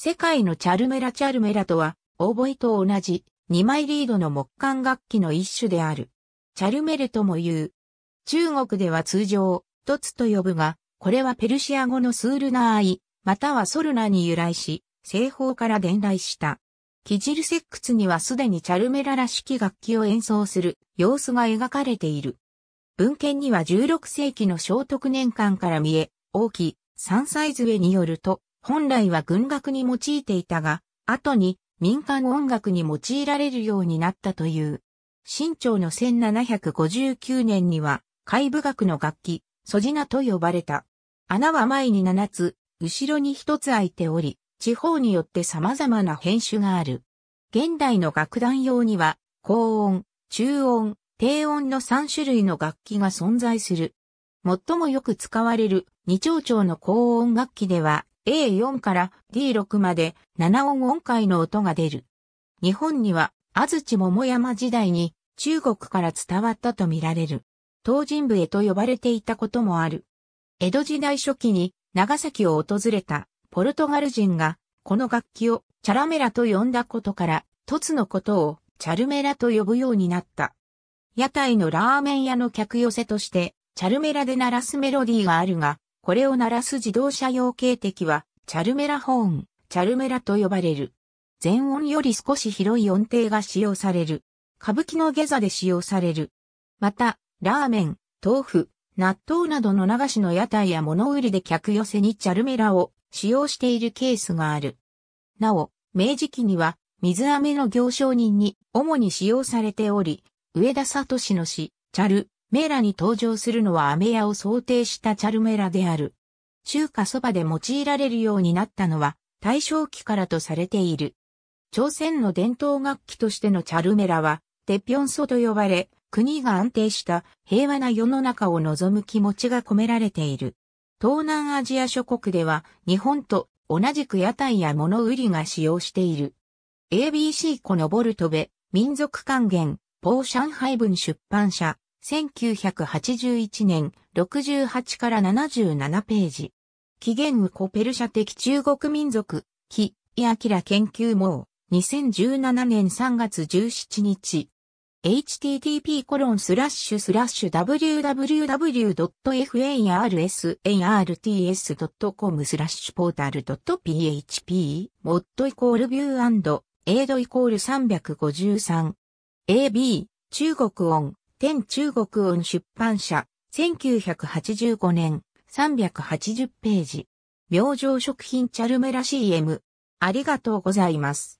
世界のチャルメラチャルメラとは、オーボエと同じ、2枚リードの木管楽器の一種である。チャルメレとも言う。中国では通常、トツと呼ぶが、これはペルシア語のスールナーイ、またはソルナに由来し、西方から伝来した。キジルセックスにはすでにチャルメラらしき楽器を演奏する様子が描かれている。文献には16世紀の聖徳年間から見え、大き、3ズ上によると、本来は軍楽に用いていたが、後に民間音楽に用いられるようになったという。清朝の1759年には、海部学の楽器、ソジナと呼ばれた。穴は前に7つ、後ろに1つ開いており、地方によって様々な編種がある。現代の楽団用には、高音、中音、低音の3種類の楽器が存在する。最もよく使われる二丁調の高音楽器では、A4 から D6 まで7音音階の音が出る。日本には安土桃山時代に中国から伝わったとみられる。東尋部へと呼ばれていたこともある。江戸時代初期に長崎を訪れたポルトガル人がこの楽器をチャラメラと呼んだことから、凸のことをチャルメラと呼ぶようになった。屋台のラーメン屋の客寄せとして、チャルメラで鳴らすメロディーがあるが、これを鳴らす自動車用警笛は、チャルメラホーン、チャルメラと呼ばれる。全音より少し広い音程が使用される。歌舞伎の下座で使用される。また、ラーメン、豆腐、納豆などの流しの屋台や物売りで客寄せにチャルメラを使用しているケースがある。なお、明治期には水飴の行商人に主に使用されており、上田聡の詩、チャル、メーラに登場するのはアメヤを想定したチャルメラである。中華そばで用いられるようになったのは大正期からとされている。朝鮮の伝統楽器としてのチャルメラは、テピョンソと呼ばれ、国が安定した平和な世の中を望む気持ちが込められている。東南アジア諸国では日本と同じく屋台や物売りが使用している。ABC コのボルトベ、民族還元、ポーシャンイブ文出版社。1981年68から77ページ。紀元後コペルシャ的中国民族、紀キラ研究網、2017年3月17日。http コロンスラッシュスラッシュ w w w f a n r s a r t s c o m スラッシュポータル .php モッドイコールビューエイドイコール353 AB 中国音天中国音出版社、1985年、380ページ。明星食品チャルメラ CM。ありがとうございます。